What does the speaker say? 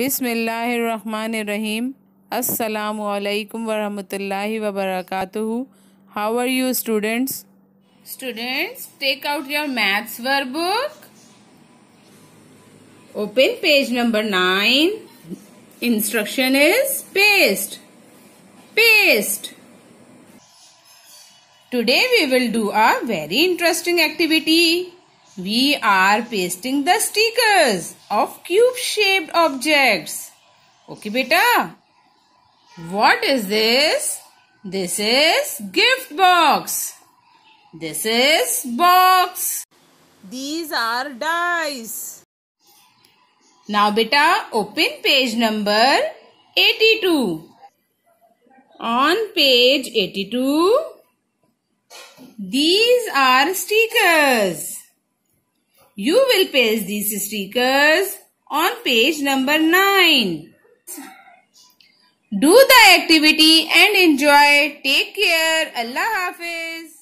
बिसमीम असलकम वरहमतुल्लाहि वबरकातुहु how are you students students take out your maths workbook open page number nine instruction is paste paste today we will do a very interesting activity We are pasting the stickers of cube-shaped objects. Okay, beta. What is this? This is gift box. This is box. These are dice. Now, beta, open page number 82. On page 82, these are stickers. You will paste these stickers on page number 9. Do the activity and enjoy. Take care. Allah Hafiz.